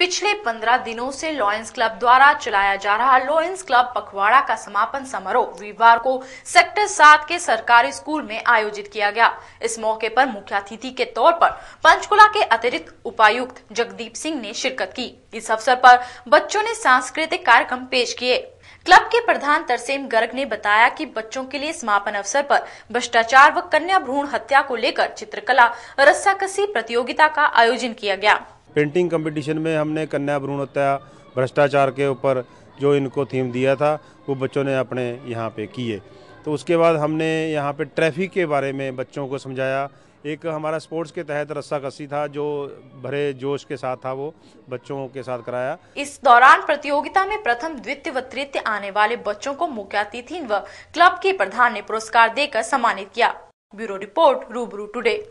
पिछले पंद्रह दिनों से लॉयंस क्लब द्वारा चलाया जा रहा लॉयंस क्लब पखवाड़ा का समापन समारोह रविवार को सेक्टर सात के सरकारी स्कूल में आयोजित किया गया इस मौके पर मुख्य अतिथि के तौर पर पंचकुला के अतिरिक्त उपायुक्त जगदीप सिंह ने शिरकत की इस अवसर पर बच्चों ने सांस्कृतिक कार्यक्रम पेश किए क्लब के प्रधान तरसेम गर्ग ने बताया कि बच्चों के लिए समापन अवसर पर भ्रष्टाचार व कन्या भ्रूण हत्या को लेकर चित्रकला रस्साकसी प्रतियोगिता का आयोजन किया गया पेंटिंग कंपटीशन में हमने कन्या भ्रूण हत्या भ्रष्टाचार के ऊपर जो इनको थीम दिया था वो बच्चों ने अपने यहाँ पे किए तो उसके बाद हमने यहाँ पे ट्रैफिक के बारे में बच्चों को समझाया एक हमारा स्पोर्ट्स के तहत रस्सा कसी था जो भरे जोश के साथ था वो बच्चों के साथ कराया इस दौरान प्रतियोगिता में प्रथम द्वितीय व तृतीय आने वाले बच्चों को मुख्यातिथि व क्लब के प्रधान ने पुरस्कार देकर सम्मानित किया ब्यूरो रिपोर्ट रूबरू टुडे